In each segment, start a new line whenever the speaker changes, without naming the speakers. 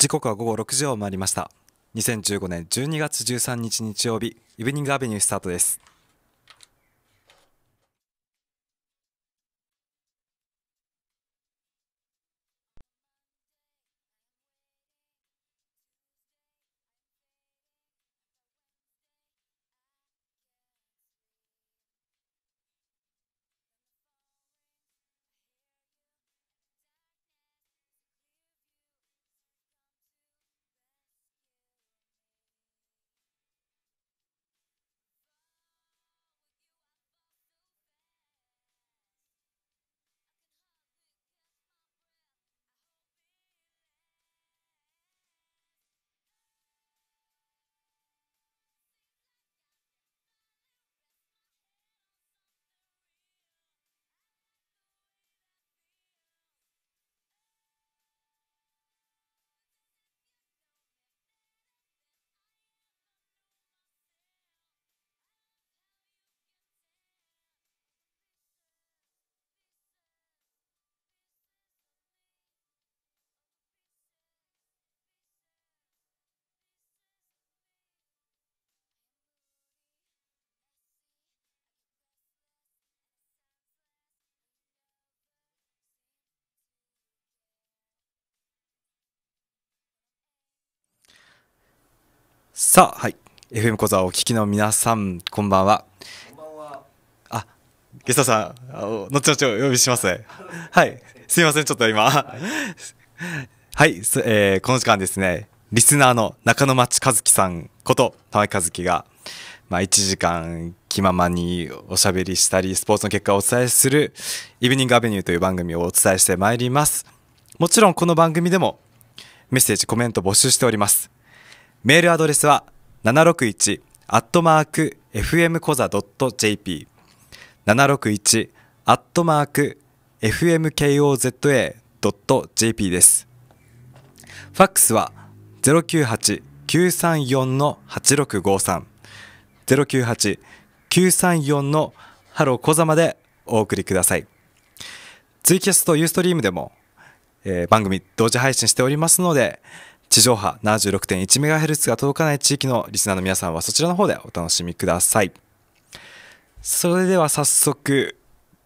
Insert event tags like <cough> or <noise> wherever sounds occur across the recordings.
時刻は午後6時を回りました2015年12月13日日曜日イブニングアベニュースタートですさあ、はい、FM 小沢お聞きの皆さん、こんばんは。こんばんは。あ、ゲストさん、後々お呼びします、はい、すいません、ちょっと今。はい、はい、えー、この時間ですね、リスナーの中野町和樹さんこと玉井和樹が、まあ、1時間気ままにおしゃべりしたり、スポーツの結果をお伝えする、イブニングアベニューという番組をお伝えしてまいります。もちろんこの番組でもメッセージ、コメント募集しております。メールアドレスは761アットマーク FM コザ .jp 761アットマーク FMKOZA.jp ですファックスは098934 8653 098934のハローコザまでお送りくださいツイキャストユーストリームでも、えー、番組同時配信しておりますので地上波 76.1MHz が届かない地域のリスナーの皆さんはそちらの方でお楽しみください。それでは早速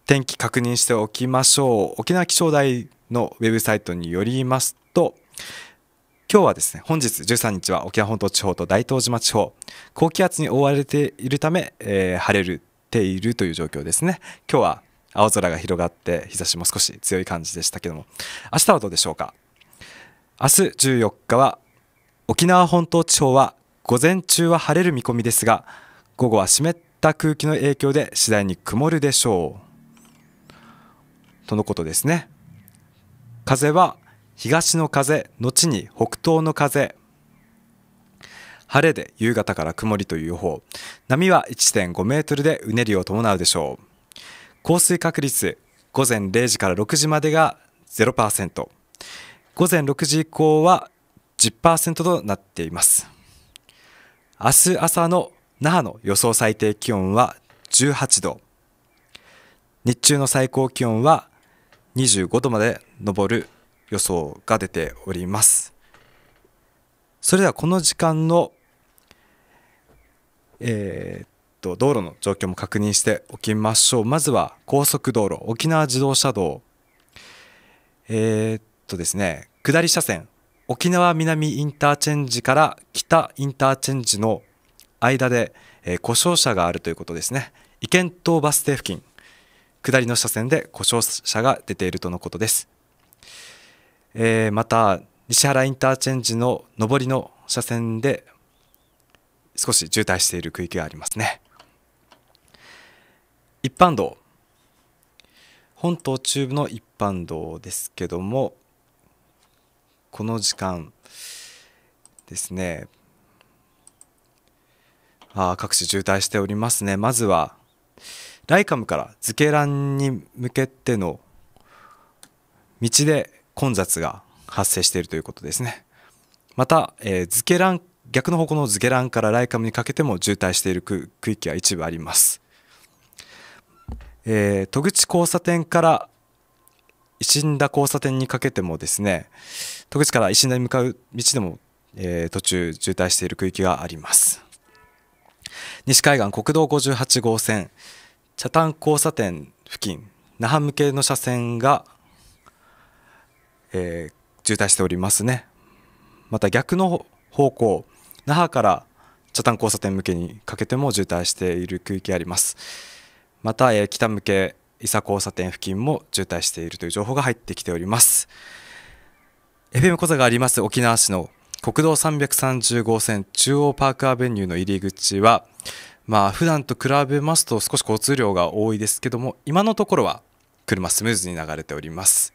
天気確認しておきましょう。沖縄気象台のウェブサイトによりますと、今日はですね、本日13日は沖縄本島地方と大東島地方、高気圧に覆われているため、えー、晴れているという状況ですね。今日は青空が広がって日差しも少し強い感じでしたけども、明日はどうでしょうか。明日14日は沖縄本島地方は午前中は晴れる見込みですが午後は湿った空気の影響で次第に曇るでしょうとのことですね風は東の風後に北東の風晴れで夕方から曇りという予報波は1.5メートルでうねりを伴うでしょう降水確率午前0時から6時までが0%。午前6時以降は10%となっています明日朝の那覇の予想最低気温は18度日中の最高気温は25度まで上る予想が出ておりますそれではこの時間のえー、っと道路の状況も確認しておきましょうまずは高速道路沖縄自動車道えー、っととですね、下り車線、沖縄南インターチェンジから北インターチェンジの間で、えー、故障車があるということですね。意見島バス停付近、下りの車線で故障車が出ているとのことです。えー、また、西原インターチェンジの上りの車線で少し渋滞している区域がありますね。一般道、本島中部の一般道ですけども、この時間ですねあ各地渋滞しておりますねまずはライカムから図形欄に向けての道で混雑が発生しているということですねまた、えー、図形欄逆の方向の図形欄からライカムにかけても渋滞している区域が一部あります、えー、戸口交差点から石んだ交差点にかけてもですね戸口から石田に向かう道でも、えー、途中渋滞している区域があります西海岸国道58号線茶炭交差点付近那覇向けの車線が、えー、渋滞しておりますねまた逆の方向那覇から茶炭交差点向けにかけても渋滞している区域ありますまた、えー、北向け伊佐交差点付近も渋滞しているという情報が入ってきております FM 小座があります沖縄市の国道330号線中央パークアベニューの入り口はまあ普段と比べますと少し交通量が多いですけども今のところは車スムーズに流れております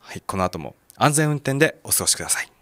はいこの後も安全運転でお過ごしください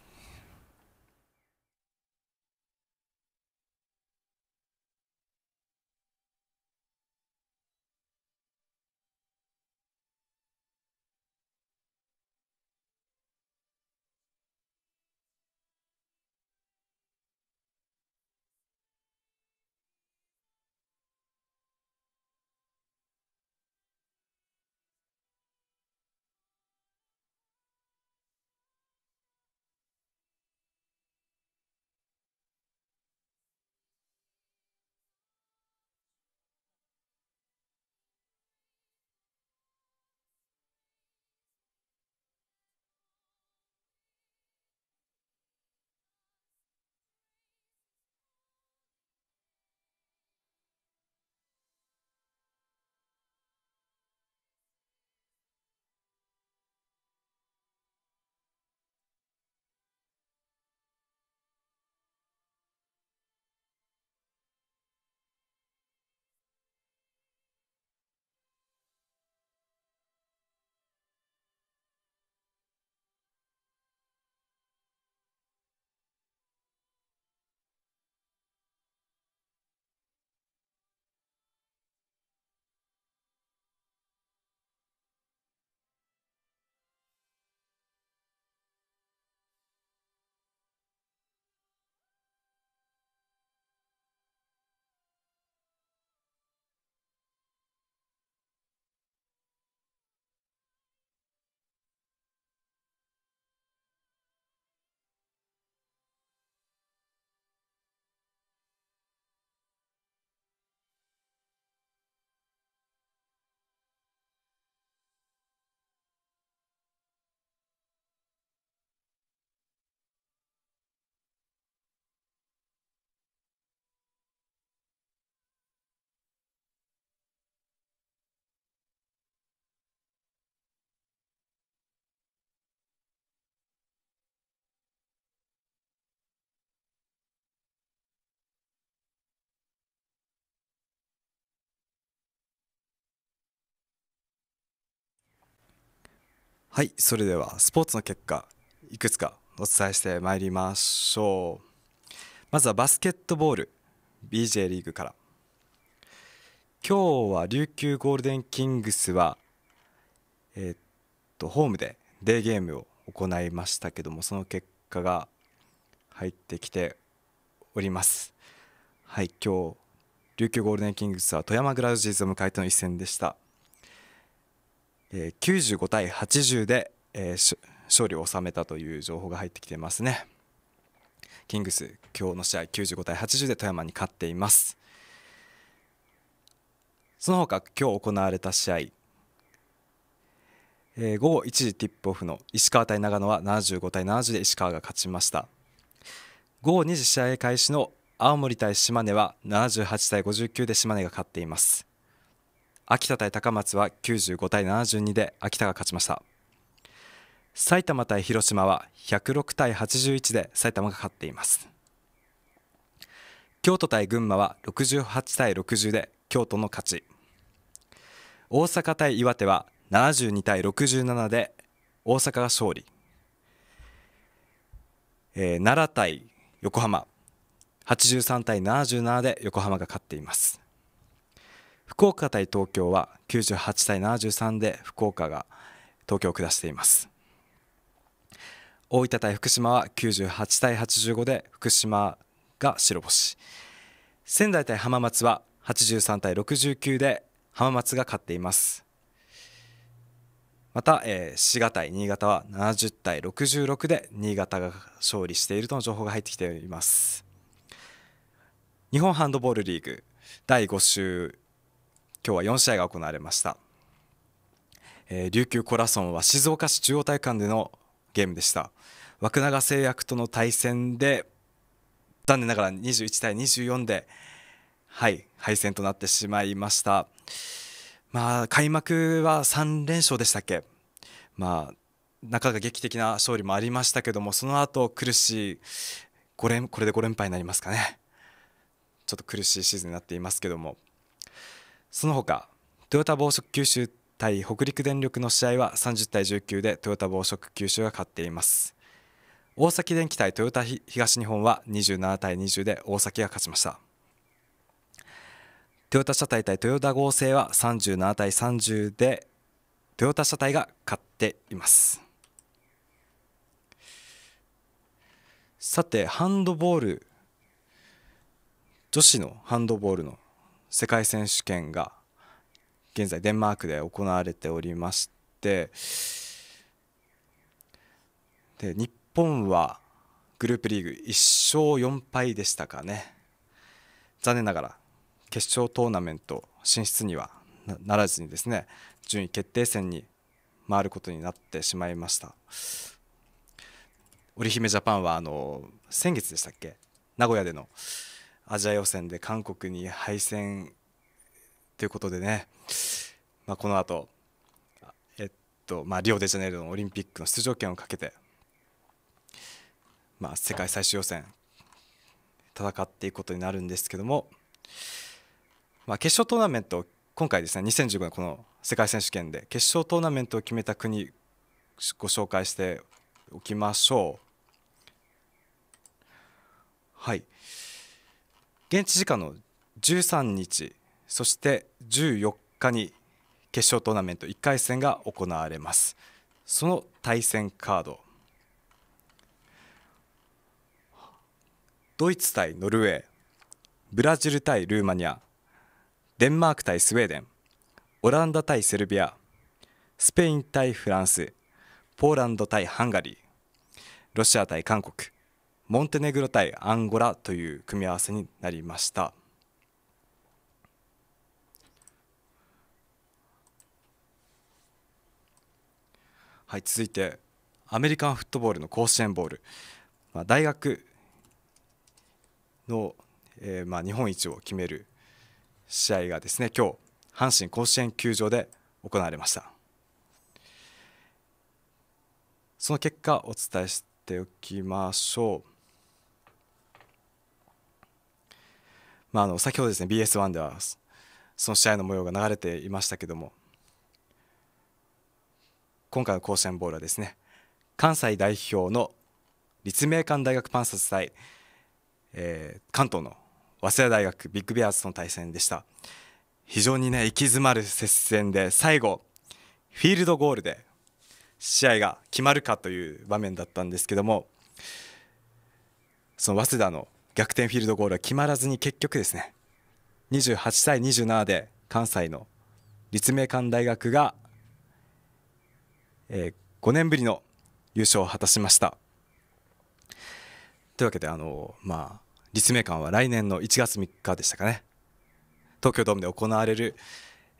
はいそれではスポーツの結果いくつかお伝えしてまいりましょうまずはバスケットボール BJ リーグから今日は琉球ゴールデンキングスはえー、っとホームでデーゲームを行いましたけどもその結果が入ってきておりますはい今日琉球ゴールデンキングスは富山グラウジーズを迎えての一戦でしたえー、95対80で、えー、勝利を収めたという情報が入ってきてますねキングス今日の試合95対80で富山に勝っていますその他今日行われた試合えー、午後1時ティップオフの石川対長野は75対70で石川が勝ちました午後2時試合開始の青森対島根は78対59で島根が勝っています秋田対高松は95対72で秋田が勝ちました埼玉対広島は106対81で埼玉が勝っています京都対群馬は68対60で京都の勝ち大阪対岩手は72対67で大阪が勝利、えー、奈良対横浜83対77で横浜が勝っています福岡対東京は98対73で福岡が東京を下しています大分対福島は98対85で福島が白星仙台対浜松は83対69で浜松が勝っていますまた、えー、滋賀対新潟は70対66で新潟が勝利しているとの情報が入ってきています日本ハンドボールリーグ第5週今日は4試合が行われました、えー、琉球コラソンは静岡市中央体育館でのゲームでした枠永製薬との対戦で残念ながら21対24ではい敗戦となってしまいましたまあ開幕は3連勝でしたっけまあなかなか劇的な勝利もありましたけどもその後苦しい5連これで5連敗になりますかねちょっと苦しいシーズンになっていますけどもその他トヨタ暴食九州対北陸電力の試合は30対19でトヨタ暴食九州が勝っています大崎電機対トヨタ東日本は27対20で大崎が勝ちましたトヨタ車体対トヨタ合成は37対30でトヨタ車体が勝っていますさてハンドボール女子のハンドボールの世界選手権が現在デンマークで行われておりましてで日本はグループリーグ1勝4敗でしたかね残念ながら決勝トーナメント進出にはならずにですね順位決定戦に回ることになってしまいました織姫ジャパンはあの先月でしたっけ名古屋でのアジア予選で韓国に敗戦ということでね、まあ、この後、えっとまあ、リオデジャネイロのオリンピックの出場権をかけて、まあ、世界最終予選戦っていくことになるんですけども、まあ、決勝トーナメント今回ですね2015年この世界選手権で決勝トーナメントを決めた国ご紹介しておきましょう。はい現地時間の13日そして14日に決勝トーナメント1回戦が行われますその対戦カードドイツ対ノルウェーブラジル対ルーマニアデンマーク対スウェーデンオランダ対セルビアスペイン対フランスポーランド対ハンガリーロシア対韓国モンテネグロ対アンゴラという組み合わせになりました。はい、続いてアメリカンフットボールの甲子園ボール、まあ、大学の、えーまあ、日本一を決める試合がですね今日阪神甲子園球場で行われましたその結果お伝えしておきましょうまあ、あの先ほどですね BS1 ではその試合の模様が流れていましたけども今回の甲子園ボールはですね関西代表の立命館大学パンサス対、えー、関東の早稲田大学ビッグベアーズとの対戦でした非常にね行き詰まる接戦で最後フィールドゴールで試合が決まるかという場面だったんですけどもその早稲田の逆転フィールドゴールは決まらずに結局ですね28対27で関西の立命館大学が、えー、5年ぶりの優勝を果たしました。というわけであの、まあ、立命館は来年の1月3日でしたかね東京ドームで行われる、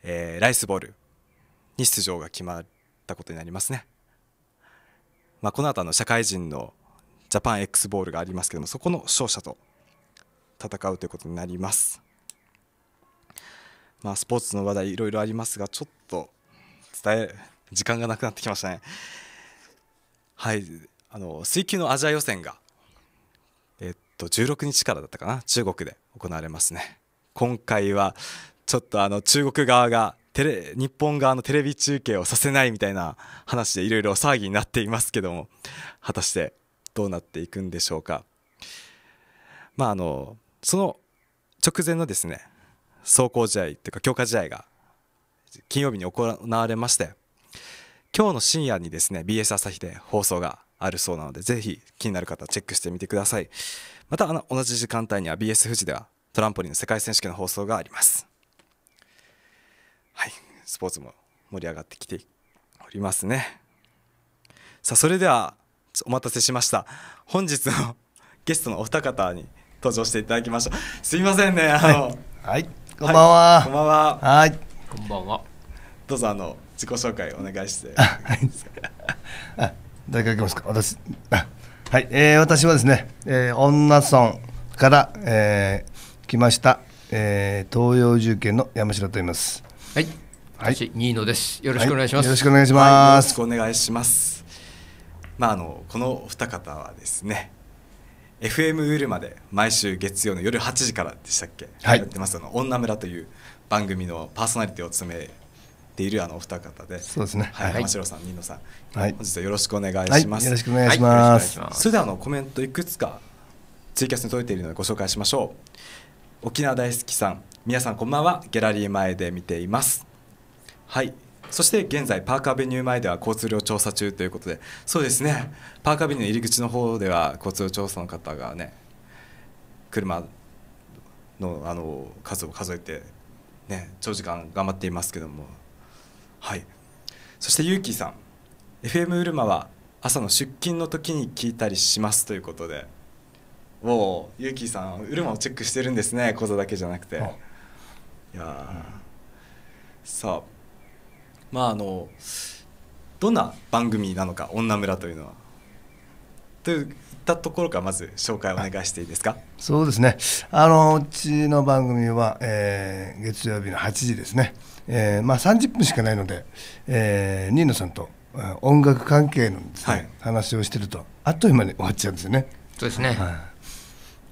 えー、ライスボールに出場が決まったことになりますね。まあ、この後の社会人のジャパン X ボールがありますけどもそこの勝者と戦うということになります。まあ、スポーツの話題いろいろありますがちょっと伝え時間がなくなってきましたね。はいあの水球のアジア予選が、えっと、16日からだったかな中国で行われますね。今回はちょっとあの中国側がテレ日本側のテレビ中継をさせないみたいな話でいろいろ騒ぎになっていますけども果たしてどうなっていくんでしょうか。まああのその直前のですね壮行試合というか強化試合が金曜日に行われまして今日の深夜にですね BS 朝日で放送があるそうなのでぜひ気になる方チェックしてみてくださいまたあの同じ時間帯には BS 富士ではトランポリンの世界選手権の放送がありますはいスポーツも盛り上がってきておりますねさあそれではお待たせしました本日のゲストのお二方に登場していただきましたすいませんねあの、はい、はい、こんばんは、こんばんははいこんばんはどうぞあの自己紹介お願いしてはい
あ大学ますか私はい、えー、私はですね、えー、女村から、えー、来ました、えー、東洋重慶の山城と言います
はいはい、新野ですよろしくお願いします、はい、よろしくお願いします、はい、よろしくお願いしますまああのこの二方はですね FM ウールまで毎週月曜の夜8時からでしたっけ、はい、やってますあの女村という番組のパーソナリティを務めているあのお二方で、そうですね。はい、はい、さん、新野さん、はい、本日はよろしくお願いします。よろしくお願いします。それではあのコメントいくつかツイキャスに届いているのでご紹介しましょう。沖縄大好きさん、皆さんこんばんは。ギャラリー前で見ています。はい、そして現在パーカーベニュー前では交通量調査中ということでそうですねパーカーベニューの入り口の方では交通量調査の方がね車のあの数を数えて、ね、長時間頑張っていますけどもはいそしてゆうきーさん FM うるまは朝の出勤の時に聞いたりしますということでおゆうきーさんうるまをチェックしてるんですね講座だけじゃなくて。いや、うん、さあまああのどんな番組なのか「女村」というのはといったところからまず紹介お願いしていいですか
そうですねあのうちの番組は、えー、月曜日の8時ですね、えーまあ、30分しかないので、えー、ニーノさんと音楽関係のですね、はい、話をしてるとあっという間に終わっちゃうんですよね。
そうですね、はい、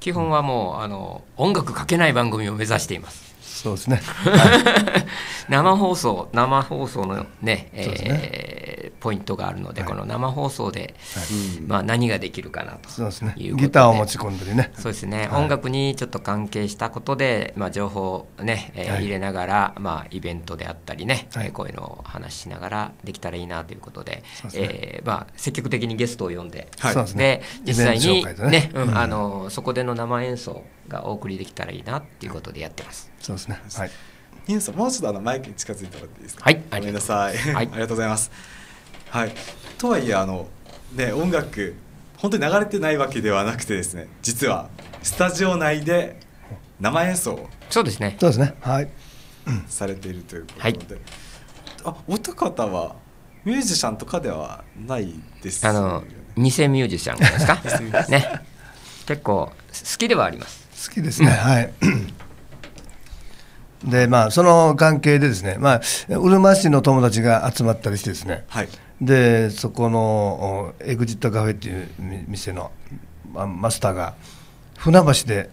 基本はもうあの音楽かけない番組を目指していますそうですね、はい、生放送生放送のねえー、ポイントがあるので、はい、この生放送で、はい、まあ、何ができるかなと
そうですねギターを持ち込んねそうですね、音
楽にちょっと関係したことで、まあ、情報をね、えー、入れながら、まあ、イベントであったりね、はい、こういうのを話しながらできたらいいなということでで、えー、まあ、積極的にゲストを呼んで、はい、で、実際にね、ねうん、あのそこでの生演奏がお送りできたらいいなっていうことでやって
ます。そうですね。はい。ニュースもうちょっとあのマイクに近づいてもらっていいですか。はい。ごめんなさい。はい。ありがとうございます。はい。とはいえあのね音楽本当に流れてないわけではなくてですね実はスタジオ内で生演奏そうですねそうですねはいされているということで、はい、あお二方はミュージシャンとかではないです、ね、あの偽ミュージシャンですか
ね結構好きではあります
好きですね、はい。<clears throat> でまあ、その関係で、ですね、まあ、うるま市の友達が集まったりして、ですね、はい、でそこのエグジットカフェっていう店のマスターが、船橋で、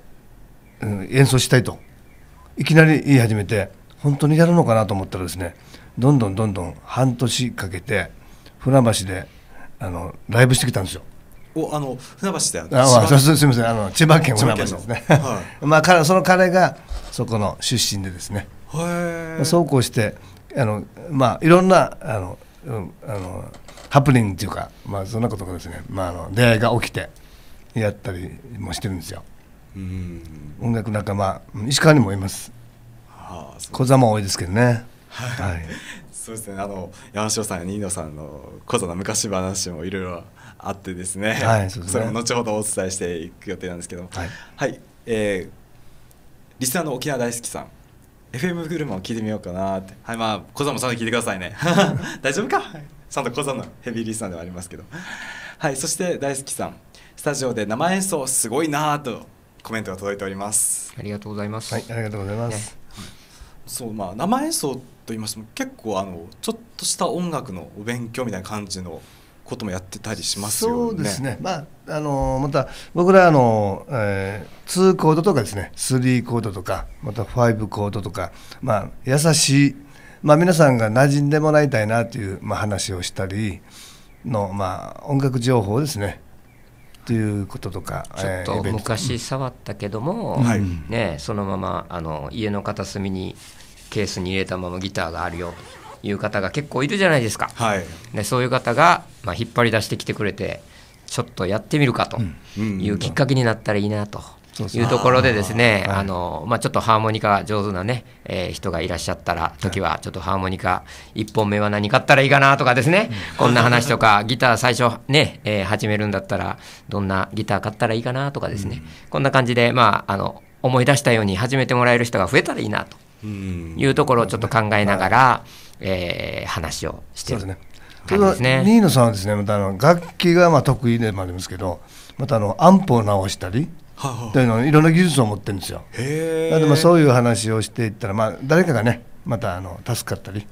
うん、演奏したいと、いきなり言い始めて、本当にやるのかなと思ったら、ですねどんどんどんどん半年かけて、船橋であのライブしてきたんですよ。
おあの船橋であのあ、まあ、すみませんあの千葉県船橋ですね、は
い、<laughs> まあ彼その彼がそこの出身でですねそうこうしてあのまあいろんなあの、うん、あのハプニングというかまあそんなことがですねまああの出会いが起きてやったりもしてるんですよ。うん音楽仲間石川にもいます。は小座も多いですけどね。はい。はい、
そうですねあの山城さん新野さんの小座の昔話もいろいろ。あってですね,、はいそ、ね、それも後ほどお伝えしていく予定なんですけど、はい、はい、えー、リスナーの沖縄大好きさん FM グルメを聞いてみようかなってはいまあ小山さん聞いてくださいね <laughs> 大丈夫かさんと小山のヘビーリスナーではありますけどはいそして大好きさんスタジオで生演奏すごいなとコメントが届いておりますありがとうございますはいありがとうございます、ね、そうまあ生演奏と言いましても結構あのちょっとした音楽のお勉強みたいな感じのこともやってたりしますよね。そうですね。まあ
あのまた僕らあの、えー、2コードとかですね、3コードとか、また5コードとか、まあ優しい、まあ皆さんが馴染んでもらいたいなというまあ話をしたりのまあ音楽情報ですね。ということとかちょっと昔
触ったけども、うん、ね、そのままあの家の片隅にケースに入れたままギターがあるよいう方が結構いるじゃないですか、はい、でそういう方が、まあ、引っ張り出してきてくれてちょっとやってみるかというきっかけになったらいいなと。いうところでですね、あのまちょっとハーモニカ上手なね、えー、人がいらっしゃったら時はちょっとハーモニカ1本目は何買ったらいいかなとかですね、こんな話とか <laughs> ギター最初ね、えー、始めるんだったらどんなギター買ったらいいかなとかですね、うん、こんな感じで、まあ、あの思い出したように始めてもらえる人が増えたらいいな
とい
うところをちょっと考えながら。うんえー、話をしてる感じ
ですね。さんはですねまたあの楽器がまあ得意でもありますけどまたあのンプを直したり。はいうのいろんな技術を持ってるんですよ。
なのでまあそ
ういう話をしていったら、まあ、誰かがねまたあの助かったり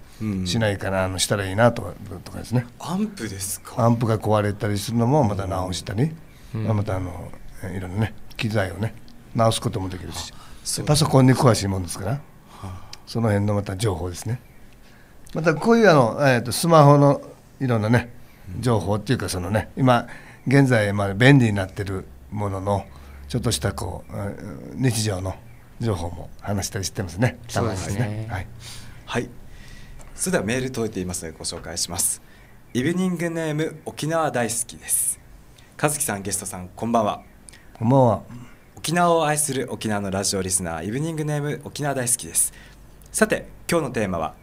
しないかな、うん、したらいいなとかとかですねア
ンプです
かアンプが壊れたりするのもまた直したり、うん、またあのいろんなね機材をね直すこともできるし、パソコンに詳しいもんですから、はあ、その辺のまた情報ですねまたこういうあの、えー、とスマホのいろんなね情報っていうかそのね今現在まあ便利になってるもののちょっとしたこう日常の情報も話したりしてますね。
そうですね。はい。はい。それではメール届いていますのでご紹介します。イブニングネーム沖縄大好きです。和樹さんゲストさんこんばんは。こんばんは。沖縄を愛する沖縄のラジオリスナーイブニングネーム沖縄大好きです。さて今日のテーマは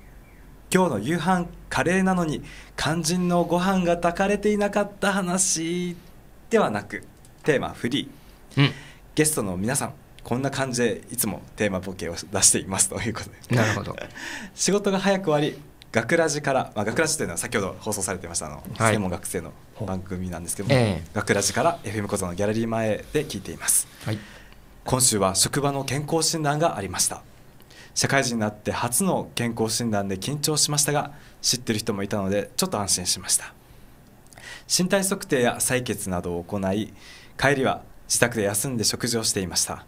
今日の夕飯カレーなのに肝心のご飯が炊かれていなかった話ではなくテーマフリー、うん、ゲストの皆さんこんな感じでいつもテーマボケを出していますということでなるほど <laughs> 仕事が早く終わり学ラジから、まあ、学ラジというのは先ほど放送されてましたあの、はい、専門学生の番組なんですけども、えー、学ラジから FM 小僧のギャラリー前で聞いています、はい、今週は職場の健康診断がありました社会人になって初の健康診断で緊張しましたが知ってる人もいたのでちょっと安心しました身体測定や採血などを行い帰りは自宅で休んで食事をしていました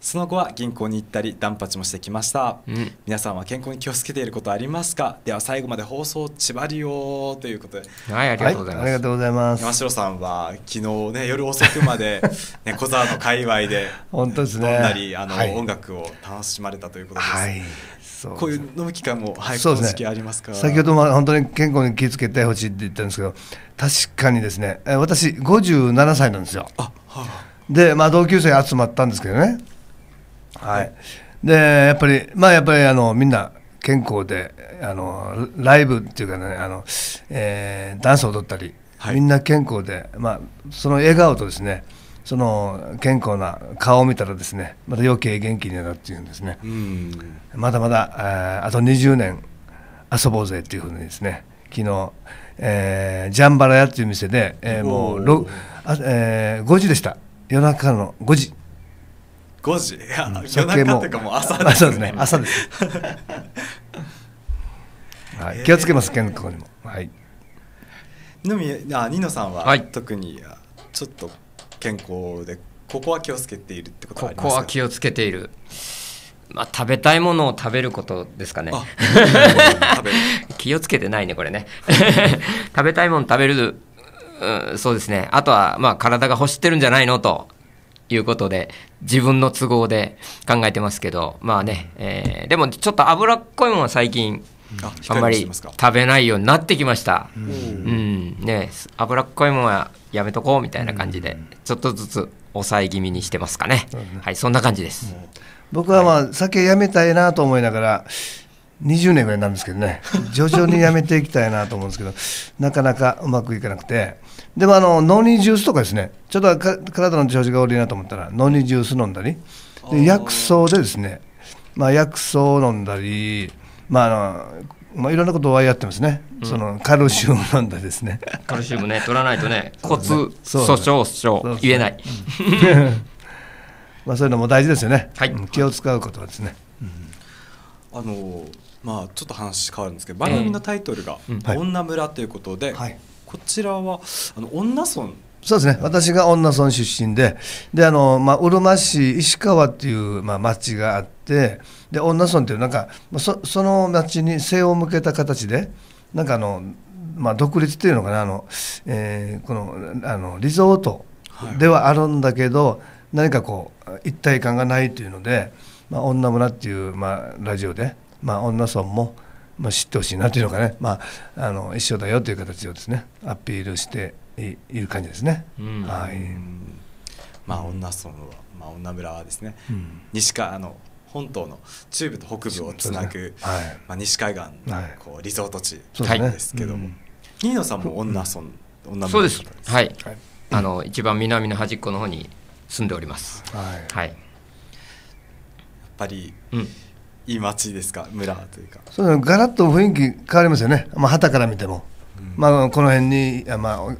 その後は銀行に行ったり断髪もしてきました、うん、皆さんは健康に気をつけていることありますかでは最後まで放送千葉りよということではいありがとうございます、はい、あり
がとうございます山
城さんは昨日ね夜遅くまで、<laughs> ね、小沢の界隈で本当ですねりあの、はい、音楽を楽しまれたということです、はいそうこういう飲む期間も、はい、そうですね、ありますか先ほども
本当に健康に気をつけてほしいって言ったんですけど確かにですね私57歳なんですよあ、はあ、で、まあ、同級生集まったんですけどねはい、でやっぱりまあやっぱりあのみんな健康であのライブっていうかねあの、えー、ダンス踊ったり、はい、みんな健康で、まあ、その笑顔とですねその健康な顔を見たらですねまた余計元気になるっていうんですねまだまだあと20年遊ぼうぜっていうふうにですね昨日、えー、ジャンバラ屋っていう店で、えー、もう、あ、えー、5時でした夜中の5時。
五時いや、うん、夜中っいうかもう朝ですそうですね朝です、<laughs> はい、気をつけま
す健康にも
はいのみあニノさんは、はい、特にちょっと健康でここは気をつけているってことありますかここは気をつけているまあ、食
べたいものを食べることですかね。<laughs> 気をつけてないね、これね。<laughs> 食べたいもの食べる、うん、そうですね。あとは、まあ、体が欲してるんじゃないのということで自分の都合で考えてますけどまあね、えー、でもちょっと脂っこいものは最近あんまり食べないようになってきました、うん、うん、ね脂っこいものはやめとこうみたいな感じで、ちょっとずつ抑え気味にしてますかね、はいそんな感じです、
僕はまあ、酒やめたいなと思いながら20年ぐらいなんですけどね徐々にやめていきたいなと思うんですけどなかなかうまくいかなくてでもあのノーニージュースとかですねちょっと体の調子が悪いなと思ったらノーニージュース飲んだりで薬草でですね、まあ、薬草を飲んだり、まああのまあ、いろんなことはやってますね、うん、そのカルシウム飲んだりですねカ
ルシウムね取らないとね骨 <laughs> 粗しょう症言えな
い <laughs> まあそういうのも大事ですよね、はい、気を使うことはですね、う
ん、あのまあちょっと話変わるんですけど番組のタイトルが「女村」ということで、はい、こちらはあの恩納村
そうですね、私が恩納村出身で、であのまあ、うるま市石川っていう、まあ、町があって、で恩納村っていう、なんかそその町に背を向けた形で、なんかあの、まあ、独立っていうのかな、あのえー、このあのリゾートではあるんだけど、はい、何かこう、一体感がないというので、まあ、女村っていう、まあ、ラジオで、まあ、女村も。まあ、知ってほしいなというのかね、まあ、あの一
緒だよという形をですねアピールしている感じですね。うん、はいまあ、女村は、まあ、女村はですね、うん、西かあの本島の中部と北部をつなぐ、ねはい、まあ、西海岸のこうリゾート地ですけども、
はい、新野さんも女村、うん、女村そうですはい、はい、あの一番南の端っこ
の方に住んでおります。はい、はい、やっぱり、うんいい町ですか村というか
そうガラッと雰囲気変わりますよねまあ旗から見ても、まあこの辺にまあ、うん、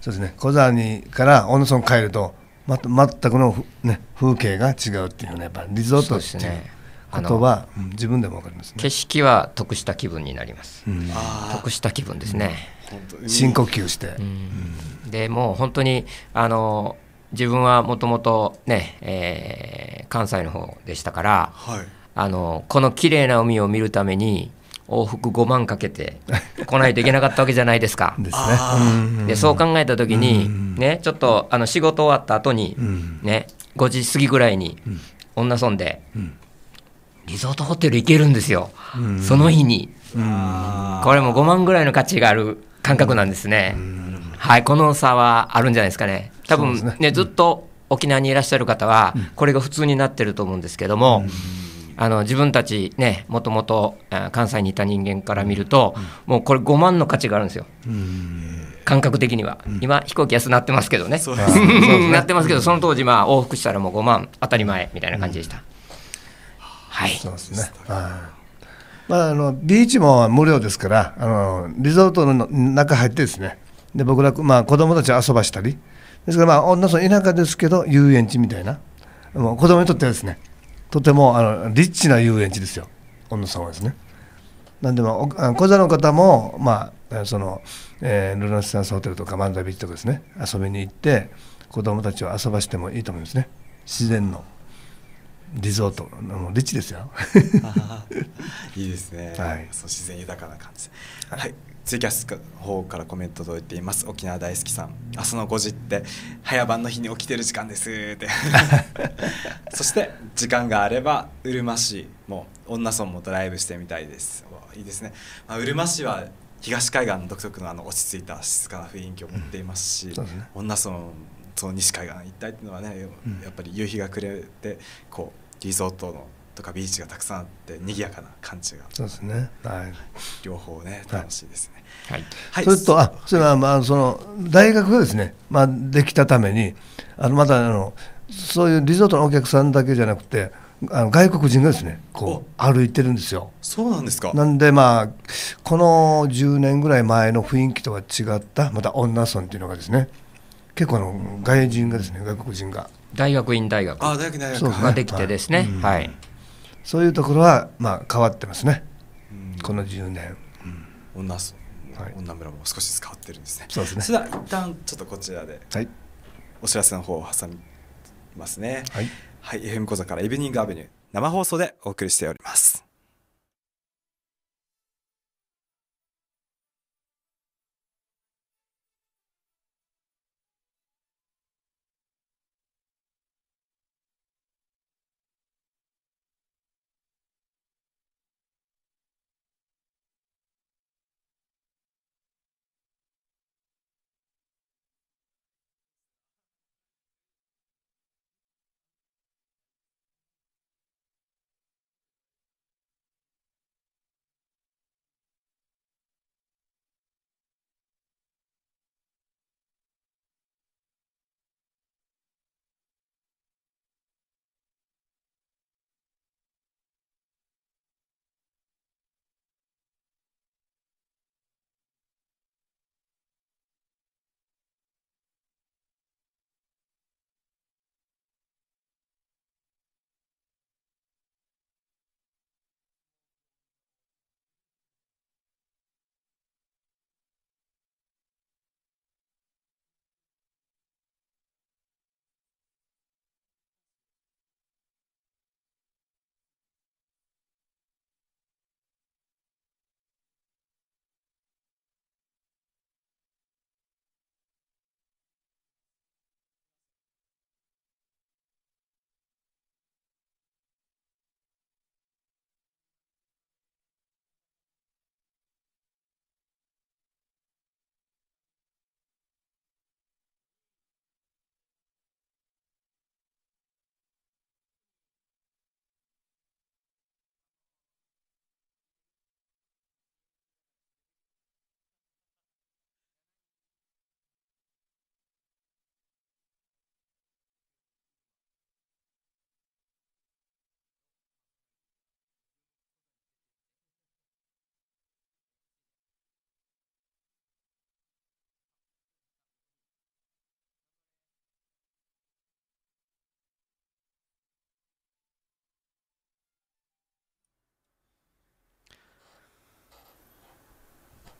そうですね小沢にから小野村帰るとま全くの、ね、風景が違うっていうのはやっぱリゾートっていうことは、自分でも分かります、ね、景
色は得した気分になります、うん、得した気分ですね、深呼吸して、でもう本当にあの自分はもともとね、えー、関西の方でしたから、はいあのこの綺麗な海を見るために往復5万かけて来ないといけなかったわけじゃないですか。ですね。でそう考えた時に、ね、ちょっとあの仕事終わった後に、ね、5時過ぎぐらいに、女村で、リゾートホテル行けるんですよ、
その日に。こ
れも5万ぐらいの価値がある感覚なんですね。はい、この差はあるんじゃないですかね。多分ねずっと沖縄にいらっしゃる方は、これが普通になってると思うんですけども。あの自分たちねもともと関西にいた人間から見ると、うん、もうこれ5万の価値があるんですよ、感覚的には、うん、今飛行機安なってますけどねなってますけどその当時まあ往復したらもう5万当たり前みたいな感じでした、はい
そうですね、まあ、あのビーチも無料ですからあのリゾートの中入ってですねで僕ら、まあ、子供たち遊ばしたりですからまあ女の田舎ですけど遊園地みたいなもう子供にとってはですねとてもあのリッチな遊園地ですよ小野さんはですね。なんでも小座の方も、まあそのえー、ルナスタンスホテルとかマンダビーチとかですね遊びに行って子供たちを遊ばしてもいいと思いますね自然のリゾートのリッチですよ
<laughs> いいですね、はい、そう自然豊かな感じはいツイキャス方からコメント届いています沖縄大好きさん明日の5時って早晩の日に起きてる時間ですって <laughs> そして時間があればうるま市も女村もドライブしてみたいですいいですね、まあ、うるま市は東海岸独特のあの落ち着いた静かな雰囲気を持っていますし、うんね、女村その西海岸一帯っていうのはね、うん、やっぱり夕日が暮れてこうリゾートのとかビーチがたくさんあって賑やかな感じがそうですね、はい、両方ね楽しいですね、はいはい、それと
あそれはまあその大学がですね、まあ、できたためにあのまだあのそういうリゾートのお客さんだけじゃなくてあの外国人がですねこう歩いてるんですよ。
そうなんですかな
んでまあこの10年ぐらい前の雰囲気とは違ったまた女村っていうのがですね結構あの外人がですね外国人が
大学院大学あ大学大学ができてですね、はい、は
い、そういうと
ころはまあ変わってますね、この10年。女村はい、女村も少し変わってるんですね。そうですね。それでは一旦ちょっとこちらで、はい、お知らせの方を挟みますね。はい。はい、FM 講座からイブニングアベニュー生放送でお送りしております。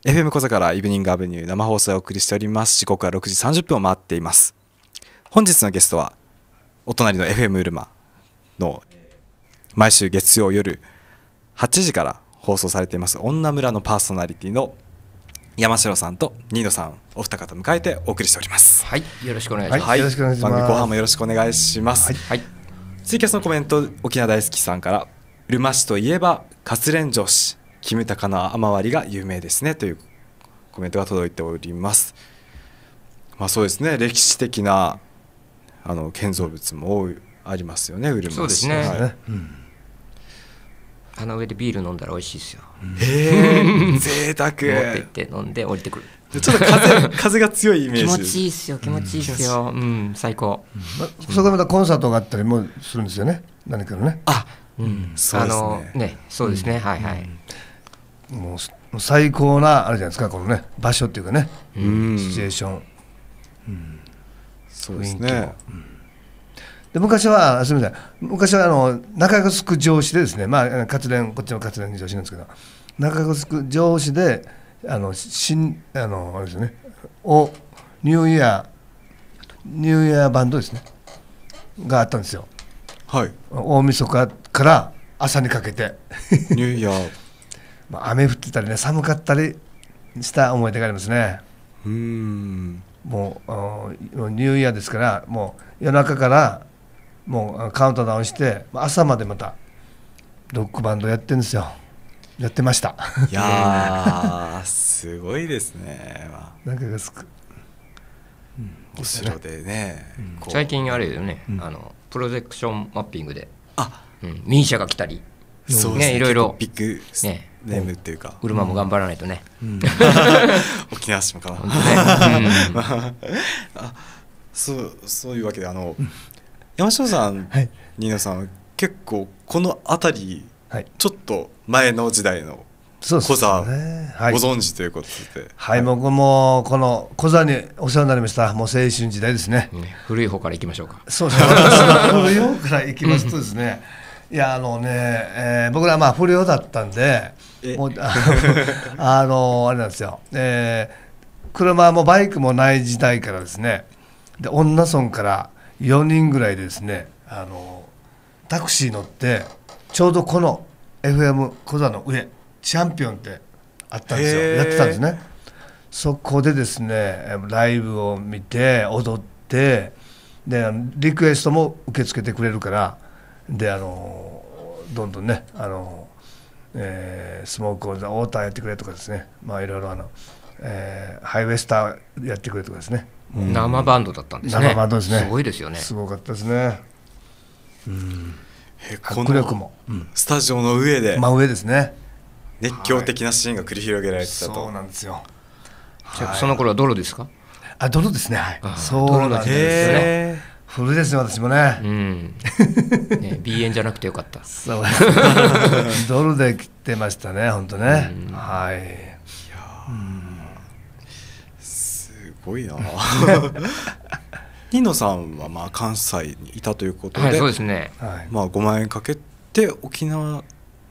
FM 小坂からイブニングアベニュー生放送をお送りしております時刻は6時30分を回っています本日のゲストはお隣の FM うるまの毎週月曜夜8時から放送されています女村のパーソナリティの山城さんと新野さんお二方迎えてお送りしておりますはい
よろしくお願いします、はい、番組後半も
よろしくお願いしますはい、ツイキャスのコメント沖縄大好きさんからうるま市といえばかつれん女子キムタカの雨割りが有名ですねというコメントが届いております。まあ、そうですね歴史的なあの建造物もありますよねウルマ市ですね、はいうん、
あの上でビール飲んだら美味しいですよへえ贅沢持ってって飲んで降り
てくるちょっと風 <laughs> 風が強いイメージ気持ちいいですよ気持ちいいですよ、う
ん、最高、
まあ、そこまたコンサートがあったりもするんですよね何かのねあ、うん、あの、ねねそうですね、はいはいもう最高なあれじゃないですかこのね場所っていうかね、シチュエーション、うん、そうですね、うん、で昔はすみません昔はあの中城上司でですねまあ活連こっちの活連上司なんですけど中城上司であの新あのあれですねをニューイヤーニューイヤーバンドですねがあったんですよはい大晦日から朝にかけてニューイヤーまあ、雨降ってたりね寒かったりした思い出がありますねうんもうニューイヤーですからもう夜中からもうカウントダウンして朝までまたロックバンドやってるんですよやってましたい
や <laughs> すごいですね、なんかがすく、うん、お城でね、うん、最
近あれだよね、うん、あのプロジェクションマッピングであ、うん、ミーシャが来たりねいろいろビッグねネームっていうか車も頑張らないとね、<laughs> 沖縄市もかな、<laughs> あ
そうそういうわけであの、山下さん、はい、ニーナさん結構この辺り、はい、ちょっと前の時代の小座、ねはい、ご存知ということで、は
い僕もこの小座にお世話になりましたもう青春時代ですね、古い方からいきましょうかそうですね <laughs> 古い方からいきますとですね、いやあのね、えー、僕らまあ不良だったんでもうあのあれなんですよ、えー、車もバイクもない時代からですねで女村から4人ぐらいですねあのタクシー乗ってちょうどこの FM 小座の上チャンピオンってあったんですよ、やってたんですねそこでですねライブを見て踊ってでリクエストも受け付けてくれるからであのどんどんねあの、えー、スモークをウォーターやってくれとかですねまあいろいろあの、えー、ハイウェスターやってくれとかですね、うん、生バンドだったんですね生バンドですねすごいですよねすごかったですねうん迫力も、スタジオの上で真上ですね
熱狂的なシーンが繰り広げられてたと、はい、そうなんですよ、はい、その頃は泥ですかあ泥ですねはいそうなんですね
フルですね私もね,、うん、ね B 円 <laughs> じゃなくてよかったそうドルで切ってましたね本当ね、うん、はいいや、うん、
すごいなニノさんはまあ関西にいたということで、はい、そうですね、まあ、5万円かけて沖縄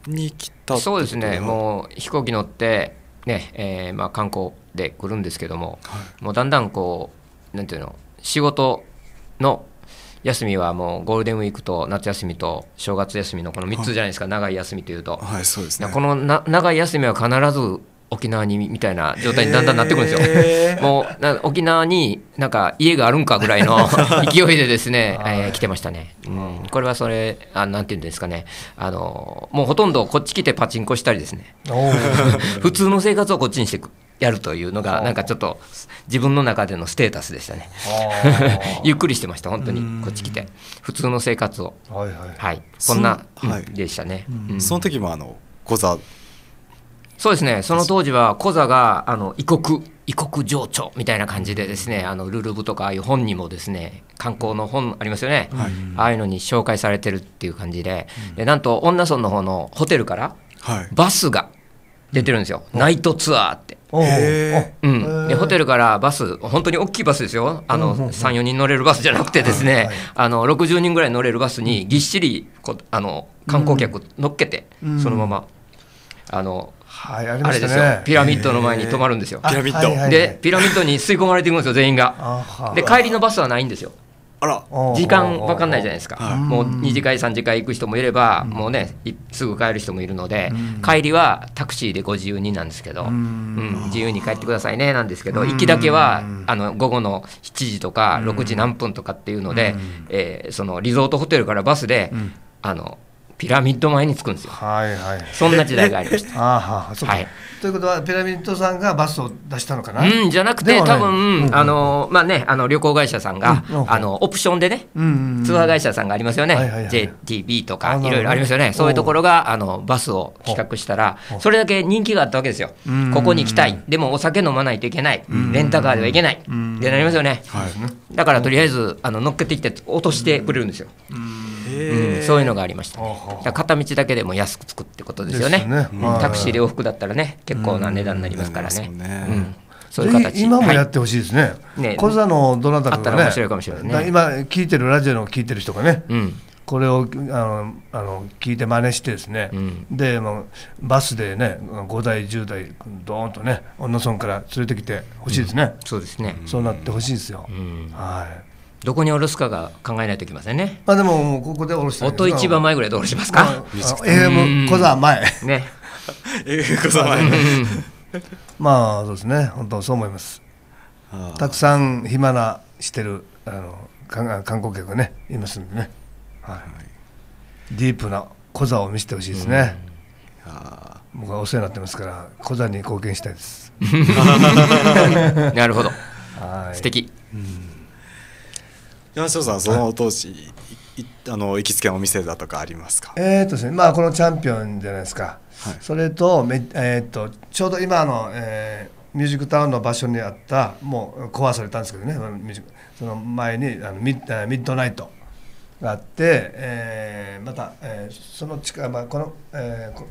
に来たそうですね
もう飛行機乗ってね、えー、まあ観光で来るんですけども、はい、もうだんだんこうなんていうの仕事の休みはもうゴールデンウィークと夏休みと正月休みのこの3つじゃないですか、長い休みというと、はいそうですね、このな長い休みは必ず沖縄にみたいな状態にだんだんなってくるんですよ、<laughs> もう沖縄になんか家があるんかぐらいの <laughs> 勢いでですね、<laughs> えー、来てましたね、うん、これはそれあ、なんていうんですかねあの、もうほとんどこっち来てパチンコしたりですね、普通の生活をこっちにしていく。やるというのがなんかちょっと自分の中でのステータスでしたね <laughs> ゆっくりしてました本当にこっち来て普通の生活をはい、はいはい、こんな、でしたね、うん、その時もあの小座そうですねその当時はコザがあの異国異国情緒みたいな感じでですねあのルルブとかああいう本にもですね観光の本ありますよね、はい、ああいうのに紹介されてるっていう感じでうん、でなんと恩納村の方のホテルからバスが出てるんですよ、ナイトツアーって。うん、でホテルからバス本当に大きいバスですよあの、34人乗れるバスじゃなくてですね、あの60人ぐらい乗れるバスにぎっしりこあの観光客乗っけて、うん、そのままあのはい、あ、ね、れですよピラミッドの前に泊まるんですよ、ピラミッド、でピラミッドに吸い込まれていくんですよ全員がで帰りのバスはないんですよ時間分かんないじゃないですか、もう2次会3次会行く人もいれば、もうねすぐ帰る人もいるので、帰りはタクシーでご自由になんですけど、うん自由に帰ってくださいねなんですけど、行きだけはあの午後の7時とか6時何分とかっていうので、えー、そのリゾートホテルからバスで、あのピラミッド前に着くんですよ、はいはい、そんな時代がありました。あはそうはい
ということはピラミッドさんがバスを出したのかな、うん、じゃなくて多分、
うん、あのまあねあの旅行会社さんが、うん、あの
オプションでね、うんうんツアー
会社さんがありますよね、はいはいはい、JTB とかいろいろありますよねそういうところがあのバスを企画したらそれだけ人気があったわけですよ、ここに来たいでもお酒飲まないといけない、レンタカーではいけない、ってなりますよね、はい、だからとりあえずあの乗っけてきて落としてくれるんですよ。ううん、そういうのがありました、ね、片道だけでも安くつくってこ
とですよね、ねタクシーで
往復だったらね結構な値段になりますからね。うんそういう形今
もやってほしいですね、はい、ねのどなたかが、ね、面白いかもしれない、ね、今聞いてるラジオの聞いてる人がね、うん、これをあのあの聞いて真似してですね、うん、でもバスでね5台10台どーんとね恩納村から連れてきてほしいですね、うん、そうですねそうなってほしいですよ、はいどこに下ろすかが
考えないといけませんね。
まあでももうここで下ろして。音一番前ぐらいで下ろしますか。ええもう小沢前。ね。<laughs> ええ小沢前。<laughs> まあそうですね。本当そう思います。たくさん暇なしてるあの観光客ねいますんでね。はい。ディープな小沢を見せてほしいですね。僕はお世話になってますから小沢に貢献したいです。<laughs> なるほど。はい。素
敵。うん山下さんその当時、あの行きつけのお店だとかあります
かえっ、とですねまあこのチャンピオンじゃないですか、はい、それとめ、えーと、とちょうど今の、えー、ミュージックタウンの場所にあったもう壊されたんですけどねその前にあのミッミッドナイトがあって、えー、また、えー、その近く、まあ、この、えー、こ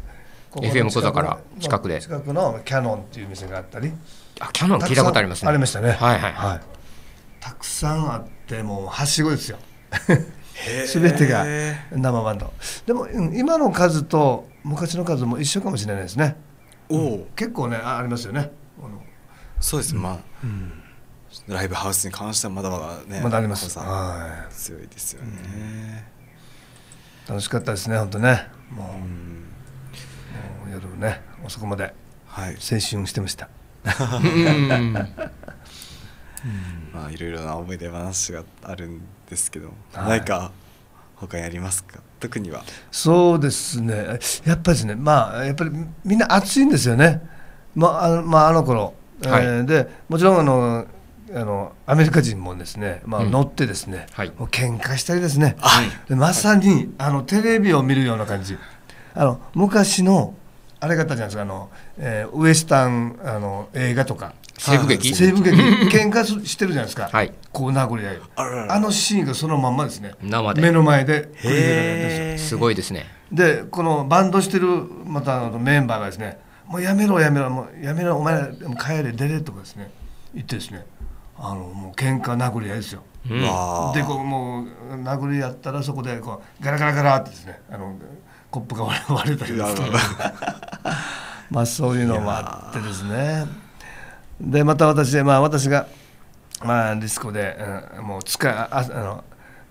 ここ FM 小座から近くで近くのキャノンっていう店があったりあキャノン聞いたことありますねありましたねはいはいはい、はい、たくさんあってってもうはしごですよ全てが生バンドでも今の数と昔の数も一緒かもしれないですねおお、うん、結構ねありますよねそうです、うん、まあ、うん、
ライブハウスに関してはまだまだねまだありますはい強いですよ
ね、楽しかったですね本当ね
もう,、夜ね遅くまで
青春してました、はい
まあいろいろな思い出話があるんですけど、はい、何か他にありますか特には
そうですねやっぱりですねまあやっぱりみんな熱いんですよねまああの,、まあ、あの頃、はい、えー、でもちろんあのあのアメリカ人もですね、まあ、乗ってですね、うんはい、もう喧嘩したりですね、はい、でまさにあのテレビを見るような感じあの昔のあれがあったじゃないですかあの、えー、ウエスタンあの映画とか西部劇西部劇喧嘩してるじゃないですか、はい、こうり合いあのシーンがそのまんまですね生で目の前ですごいですねでこのバンドしてるまたあのメンバーがですね「もうやめろやめろもうやめろお前ら帰れ出れ」とかですね言ってですねあのもう喧嘩殴り合いですよ、うん、でこうもう殴り合ったらそこでこうガラガラガラってですねあのコップが割れたりですとかまあ <laughs> そういうのもあってですね。でまた私で、まあ、私が、まあ、リスコで、うん、もうつかあ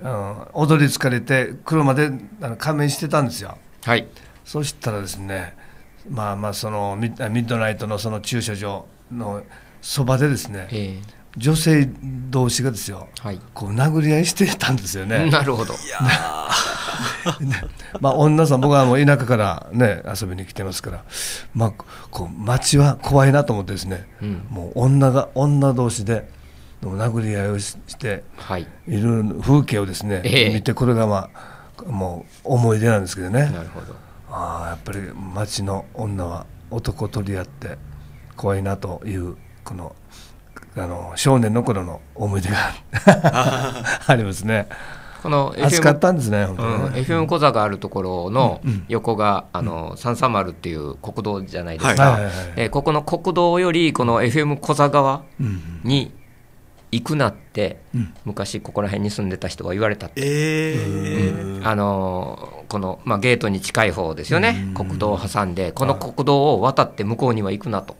あの、うん、踊り疲れて車であの仮面してたんですよ。はい、そしたらですねまあまあそのミッドナイトのその駐車場のそばでですね、えー、女性同士がですよ、はい、こう殴り合いしてたんですよね。なるほど。いやまあ女さん僕はもう田舎からね遊びに来てますからまあこう街は怖いなと思ってですね、うん、もう女が女同士で殴り合いをしている風景をですね、はい、見てこれがまあもう思い出なんですけどね。なるほどあやっぱり街の女は男取り合って怖いなというこのあの少年の頃の思い出が <laughs> ありますね。この FM 暑ったんですね、ねうん、
FM 小座があるところの横が、うん、あの330っていう国道じゃないですか、はい、えここの国道よりこの FM 小座側に、うん行くなって、昔ここら辺に住んでた人が言われたって、えーうん、あのこの、まあ、ゲートに近い方ですよね、国道を挟んでこの国道を渡って向こうには行くなと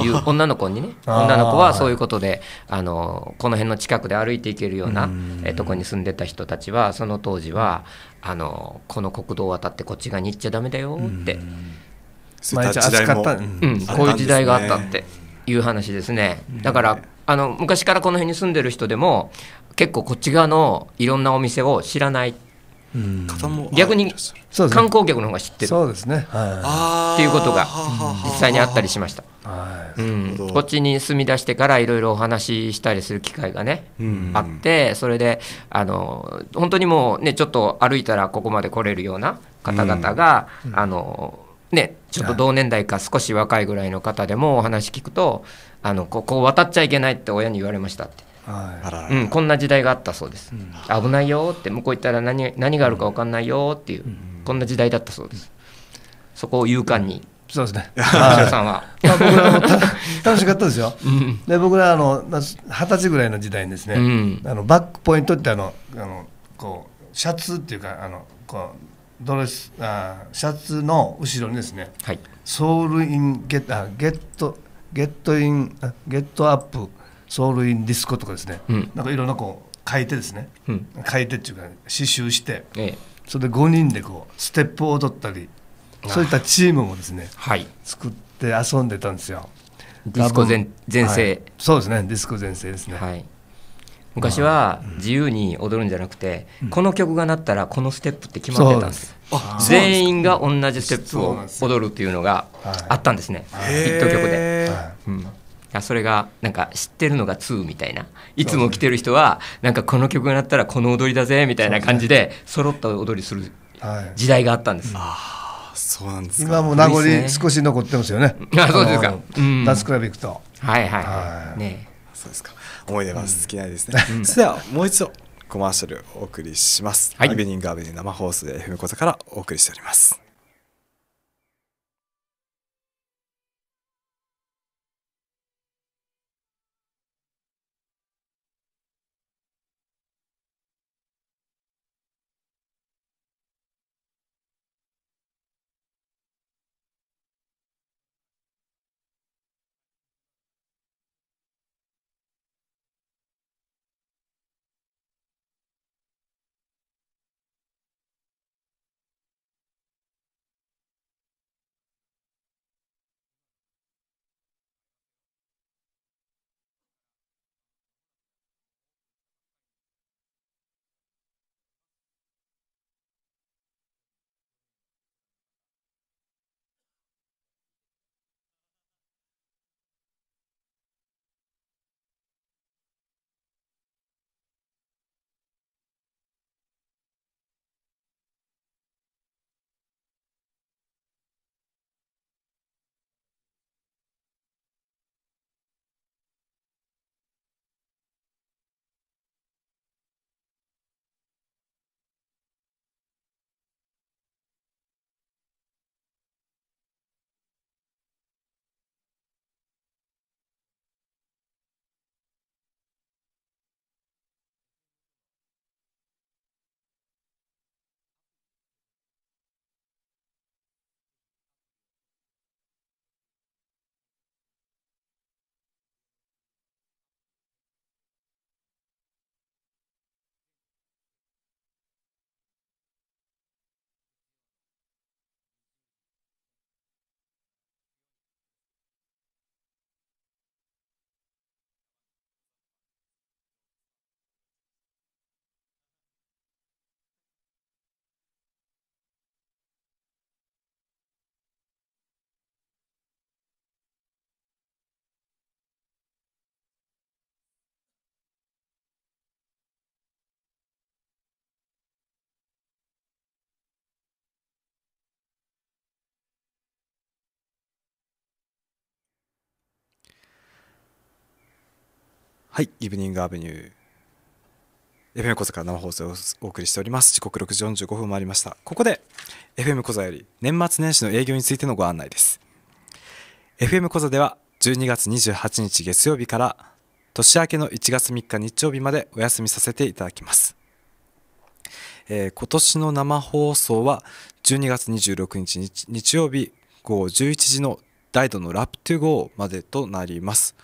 いう女の子にね <laughs> 女の子はそういうことであのこの辺の近くで歩いていけるような、えとこに住んでた人たちはその当時はあのこの国道を渡ってこっち側に行っちゃだめだよって。
毎日暑かった、こういう時代があったっ
ていう話ですね。だからあの昔からこの辺に住んでる人でも結構こっち側のいろんなお店を知らない方も逆に観光客の方が知ってるそうです
ね、はい、っていうことが
実際にあったりし
ました、はいうん、こ
っちに住み出してからいろいろお話ししたりする機会がね、あってそれであの本当にもうねちょっと歩いたらここまで来れるような方々が、あのねちょっと同年代か少し若いぐらいの方でもお話聞くと、あのここ渡っちゃいけないって親に言われましたって。
は
いうん、こんな時代があったそうです、うん、危ないよって向こう行ったら何何があるか分かんないよっていう、うん、こんな時代だったそうです、そこを勇敢にそうですね。さんは。僕ら <laughs> 楽しかったですよ。
で僕らあの二十歳ぐらいの時代にですね、うん、あのバックポイントってあのあのこうシャツっていうかあのこうドレスあシャツの後ろにですね、はい、ソウルインゲットゲットゲットインゲットアップソウルインディスコとかですね、うん、なんかいろんなこう書いてですね、うん、書いてっていうか刺繍して、ええ、それで5人でこうステップを踊ったりそういったチームもですね、はい、作って遊んでたんですよ。ディスコ全全盛、はい、
そうですねディスコ全盛ですね。はい昔は自由に踊るんじゃなくて、うん、この曲が鳴ったらこのステップって決まってたんです全員が同じステップを踊るっていうのがあったんですね、はヒット曲で、うんそれがなんか知ってるのが2みたいないつも来てる人はなんかこの曲が鳴ったらこの踊りだぜみたいな感じで揃った踊りする時代があったんです、はい、あそうなんです今
も名残少し残ってますよねあそうですか、ダンスクラブ行くと
はいはい、はい、ねそうですか思い出ます、尽きないですね、それではもう一度コマーシャルお送りします、はい、ベニングアベニュー生放送で FM 小座からお送りしておりますはい、イブニングアベニュー。FM 小座から生放送をお送りしております。時刻6時45分もありました。ここで FM 小座より年末年始の営業についてのご案内です。FM 小座では12月28日月曜日から年明けの1月3日日曜日までお休みさせていただきます。えー、今年の生放送は12月26日日曜日午後11時の大度のラップトゥゴーまでとなります。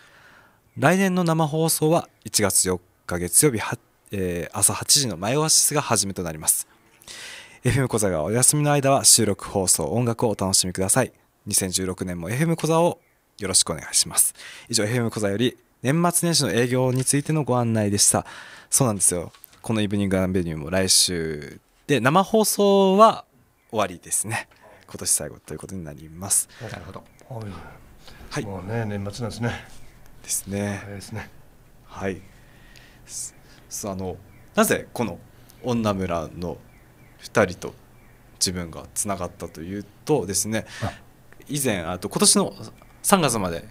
来年の生放送は1月4日月曜日は、えー、朝8時の前オアシスが始めとなります FM 小座がお休みの間は収録放送音楽をお楽しみください2016年も FM 小座をよろしくお願いします以上 FM 小座より年末年始の営業についてのご案内でしたそうなんですよこのイブニングアンベニューも来週で生放送は終わりですね今年最後ということになりますなるほどはいもうね年末なんですねですね。ですねはい。あのなぜこの女村の二人と自分がつながったというとですね以前あと今年の三月まで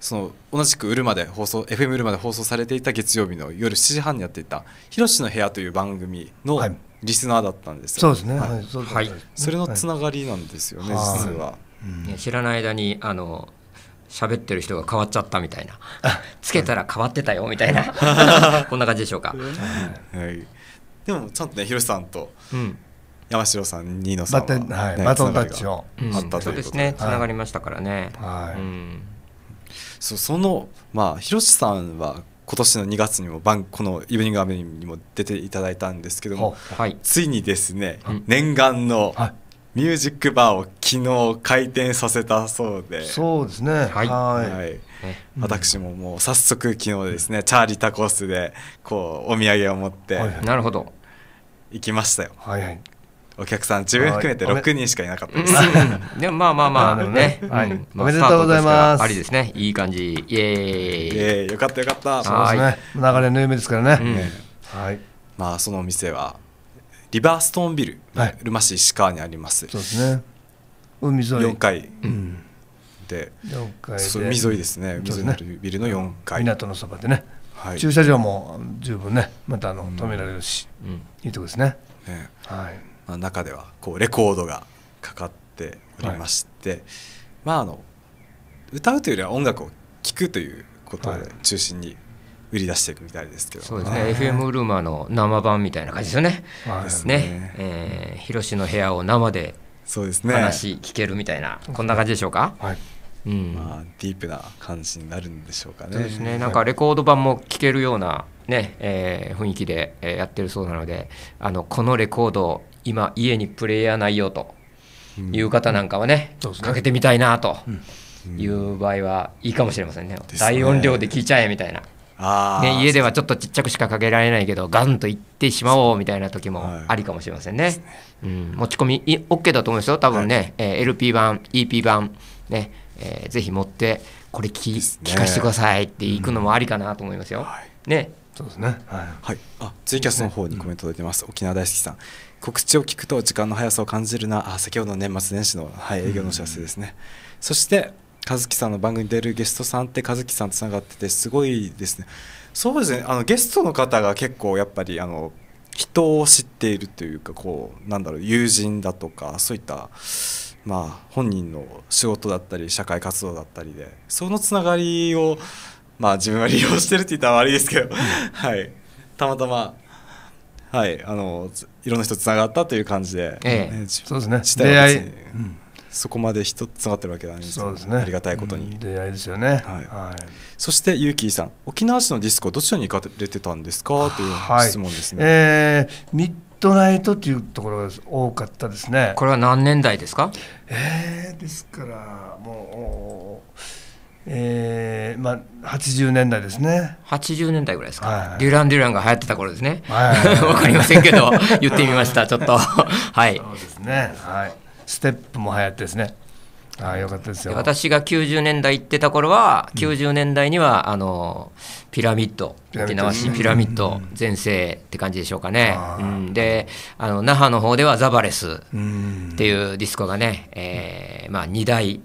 その同じくうるまで放送 FM うるまで放送されていた月曜日の夜七時半にやっていた「広志の部屋」という番組のはい。リスナーだったんですよ、はそうですね、はい、はい、それのつながりなんですよね、はい、実は、
うん、知らない間にあの喋ってる人が変わっちゃったみたいなつけた
ら変わってたよみたいな <laughs> こんな感じでしょうか、はい、でもちゃんとね広瀬さんと、山城さん、新野さんは、ね、はい、バトンタッチをあったということで、うん、そうですね、つながりましたからね。はい、うん、そその、まあ、広瀬さんは今年の2月にもこの「イブニングアメリにも出ていただいたんですけども、はい、ついにですね、うん、念願のミュージックバーを昨日開店させたそうでそうですねはいはい私ももう早速昨日ですね、うん、チャーリータコースでこうお土産を持ってなるほど行きましたよはい、はい、お客さん自分含めて6人しかいなかったです、<laughs> でもまあまあまあね、はい、おめでとうございますありですねいい感じイエーイイよかったよかったそうですね
流れの夢ですからね、
うん、はいまあそのお店はリバーストーンビル、はい、うるま市石川にありますそうですね海沿い四階、うんで海沿いですね海沿いのビルの四階、ね、港の
そばでね、はい、駐車場も十分ねまたあの止められるし、うん、いいとこですね
ね、はいまあ、中ではこうレコードがかかっておりまして、はい、まああの歌うというよりは音楽を聴くということで中心に売り出していくみたいですけどそうですね FM
ウルマの生版みたいな感じですよねですねね、えー、広志の部屋を生でそうですね話聞けるみたいなこんな感じでしょうか、
はいうん、まあ、ディープな感じになるんでしょうかね。そうですねなんかレ
コード版も聴けるようなね、えー、雰囲気で、えやってるそうなのであのこのレコード今家にプレイヤーないよという方なんかはねうん、う、ね、かけてみたいなという場合はいいかもしれませんね、大音量で聴いちゃえみたいな。ね、家ではちょっとちっちゃくしかかけられないけどガンといってしまおうみたいな時もありかもしれませんね。はい、うん、持ち込み OK だと思いますよ多分ね、はい、えー、LP 版 EP 版ね、えー、ぜひ持ってこれ聞,、ね、聞かせてくださいって行くのもありか
なと思いますよ。うんはい、ねそうですね、はいはい、あツイキャスの方にコメント出てます、うん、沖縄大好きさん告知を聞くと時間の速さを感じるなあ先ほどの年末年始の、はい、営業のお知らせですね、うん、そして和樹さんの番組に出るゲストさんって和樹さんつながっててすごいですねそうですねあのゲストの方が結構やっぱりあの人を知っているというかこうなんだろう友人だとかそういったまあ本人の仕事だったり社会活動だったりでそのつながりをまあ自分は利用してるって言ったら悪いですけどはいたまたまはいあのいろんな人つながったという感じで、ええ、そうですね出会い、うんそこまで一つながってるわけだねそうですねありがたいことに、出会いですよね、はい、はい、そしてゆうきーさん沖縄市のディスコどちらに行かれてたんですかという質問ですね、は
い、えー、ミッドナイトというところが多かったです
ねこれは何年代ですか
えー、ですからもうえーまあ、80年代です
ね80
年代ぐらいですか、はいはい、デュラン・デュランが流行ってた頃ですねわ、はいはい、<laughs> かりませんけど言ってみましたちょっとはいそうですねはいステップも流行ってですね。ああよかったですよ私
が90年代行ってた頃は、うん、90年代にはあのピラミッド沖縄市ピラミッド全盛って感じでしょうかね、うん、であの那覇の方ではザバレスっていうディスコがね、うん、えー、まあ、2大、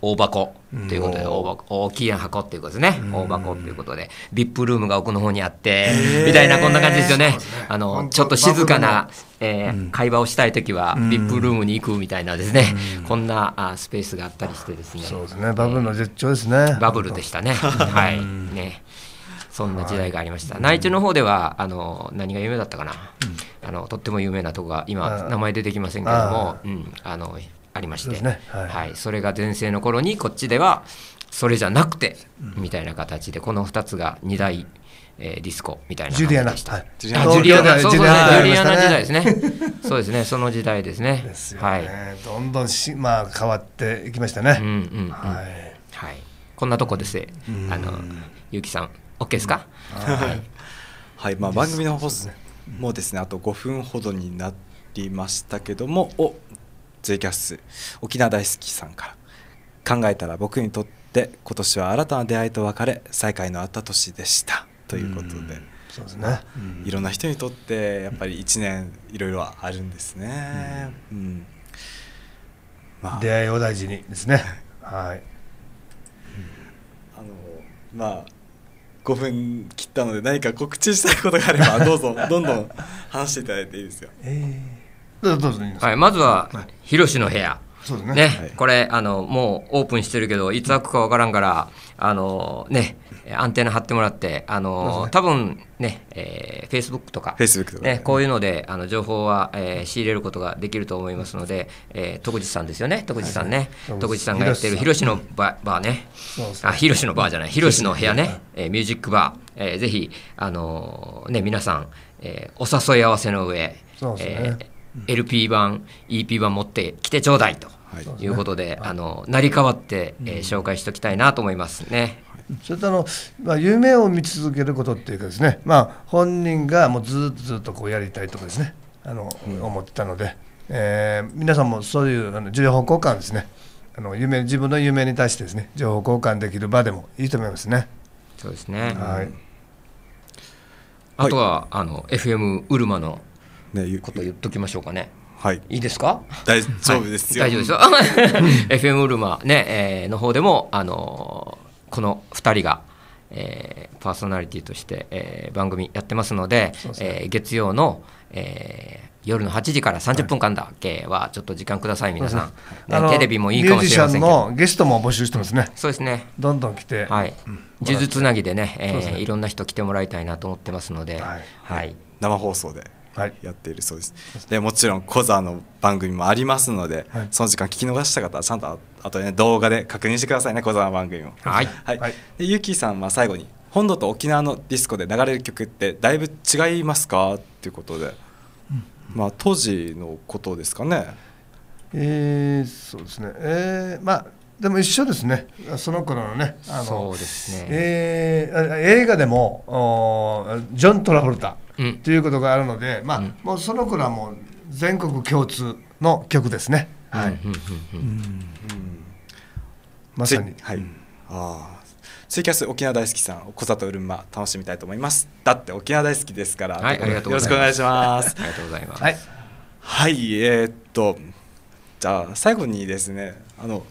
大箱っていうことで、大箱大きい箱っていうことですね、大箱っていうことでビップルームが奥の方にあってみたいなこんな感じですよね、あのちょっと静かな、えー、会話をしたい時はビップルームに行くみたいなですね、こんなあスペース
があったりしてですねそうですねバブルの絶頂ですね、バブルでしたねはい
ねそんな時代がありました、内地の方ではあの何が有名だったかな、あのとっても有名なとこが今名前出てきませんけども、うん、あのありまして、ね、はい、はい、それが全盛の頃にこっちではそれじゃなくて、みたいな形でこの2つが2大、えー、ディスコみたいなジュリアナ、ジュリアナ、ジュリアナ時代ですね <laughs> そうですねその時代ですね、ね、はい、
どんどんし、まあ、変わって
いきましたね、うんうんうん、はい、はい、こんなとこですあのゆきさん OK ですか、うん、はい、はいまあ、番組の放送もですねあと5分ほどになりましたけどもおツイキャス沖縄大好きさんから考えたら僕にとって今年は新たな出会いと別れ再会のあった年でしたということで。そうですね、いろんな人にとってやっぱり1年いろいろあるんですね、うん、うん、まあ、出会いを大事にですねはい、あのまあ5分切ったので何か告知したいことがあればどうぞどんどん話していただいていいですよ。え
ーは
い、まずは、ヒロシの部屋。
そうですね、ねは
い、これあのもうオープンしてるけどいつ開くかわからんからあのねアンテナ張ってもらってあの、ね、多分ねえー、Facebook とか Facebook とか、ね、こういうのであの情報は、えー、仕入れることができると思いますので、えー、徳地さんですよね徳地さんね、はい、徳地さんがやってる広志のバーねあ広志のバーじゃない広志の部屋ね、えー、ミュージックバー、えー、ぜひあのね皆さん、えー、お誘い合わせの上そうですね、えー LP 版 EP 版持ってきてちょうだいということではいでね、あの成り代わって、えー、紹介しておきたいなと思いますね。
それとあの、まあ、夢を見続けることっていうかですね、まあ、本人がもうずっとずっとこうやりたいとかですねあの、うん、思ってたので、えー、皆さんもそういうあの情報交換ですねあの夢自分の夢に対してですね情報交換できる場でもいいと思いますね。そうですね、は
い、あとは、はい、あの FM ウルマのね、こと言っときましょうかね。はい、いいですか大丈夫ですよ、はい、大丈夫ですよ FM ウルマ、ねえー、の方でも、あのー、この2人が、えー、パーソナリティとして、えー、番組やってますので、ね、えー、月曜の、えー、夜の8時から30分間だけはちょっと時間ください、皆さん、ね、テレビもいいかもしれませんけど
ゲストも募集してますねそうですねどんどん来て、はい、呪術つなぎでね、えー、
ね、い
ろんな人来てもらいたいなと思ってますので、はい、はい、生放送でやっているそうです、はい、でもちろんコザの番組もありますので、はい、その時間聞き逃した方はちゃんとあとね動画で確認してくださいねコザの番組もはい、はいはい、でゆきさんは最後に本土と沖縄のディスコで流れる曲ってだいぶ違いますかっていうことで、うん、まあ当時のことですかね
えー、そうですねえー、まあでも一緒ですね、その頃のね、あのそうですね、えー、映画でもジョン・トラフォルタ、ということがあるので、まあ、もうその頃はもう全国共通の曲ですね。はい。
まさに。はい。ああ。ツイキャス沖縄大好きさん、小里うるま楽しみたいと思います。だって沖縄大好きですから。はい、ありがとうよろしくお願いします。ありがとうございます。はい、はい、えー、っと、じゃあ最後にですね、あの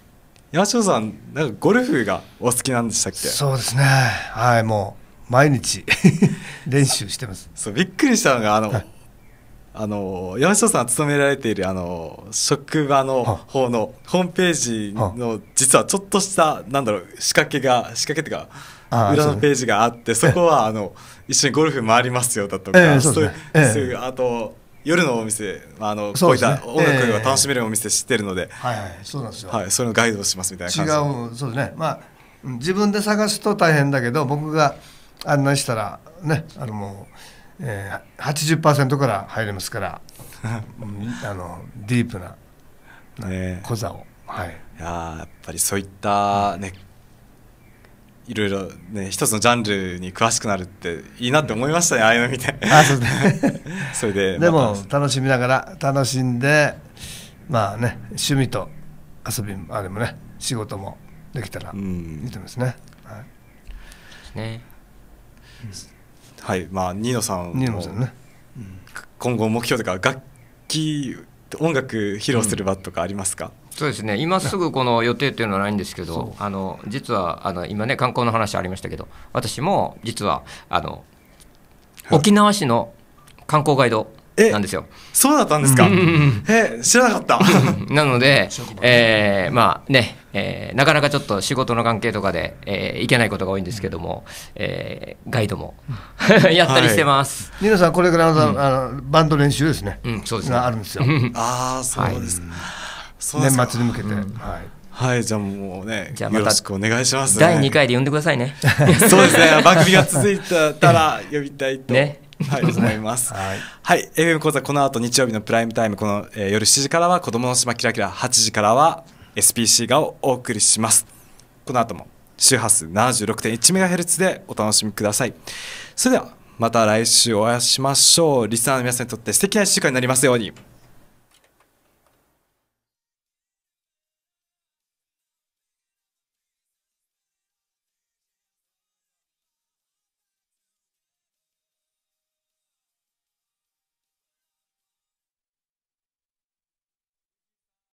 山椒さん、なんかゴルフがお好きなんでしたっけ？そうですね。はい、もう毎日 <laughs> 練習してますそうびっくりしたのがあの、はい、あの山下さん勤められているあの職場の方のホームページの実はちょっとしたなんだろう仕掛けが仕掛けっていうか裏のページがあってそこはあの一緒にゴルフ回りますよだとか、そういう、あと夜のお店あの、こういった音楽が楽しめるお店知ってるので、はいはいそうなんですよはいそれのガイドをしますみたいな感じ違
うそうですねまあ自分で探すと大変だけど僕が案内したらねあのもう、えー、80%から入れますから <laughs> あのディープな
小座を、はい、いややっぱりそういったね、いろいろね一つのジャンルに詳しくなるっていいなって思いましたね、ああいうの見て <laughs> あそうね <laughs> それででも
楽しみながら楽しんでまあね趣味と遊びあれもね仕事もできたらいいと思いますね、うん、はい
ねはいまあニノさんも今後目標とか楽器音楽披露する場とかありますか、
うん、そうですね今すぐこの予定というのはないんですけどあの実はあの今ね観光の話ありましたけど私も実はあの沖縄市の観光ガイドなんですよ。
そうだったんですか。
え、知らなかった。<laughs> なので、えー、まあね、えー、なかなかちょっと仕事の関係とかで、えー、いけないことが多いんですけども、え
ー、ガイドも <laughs> やったりしてます。皆、はい、さんこれから、うん、あのバンド練習ですね。うん、
そうです、ね、あるんですよ。ああ、そうです。年末に向けて、うん、はい。はい、じゃあもうね、じゃあまたよろしくお願いします、ね、第二回で呼んでくださいね。<laughs> そうですね、番組が続いたら呼びたいと。ね。はい、思います。はい、はい、FM 講座この後日曜日のプライムタイムこの、えー、夜7時からは子供の島キラキラ8時からは SPC がお送りします。この後も周波数 76.1MHz でお楽しみください。それではまた来週お会いしましょう。リスナーの皆さんにとって素敵な1週間になりますように。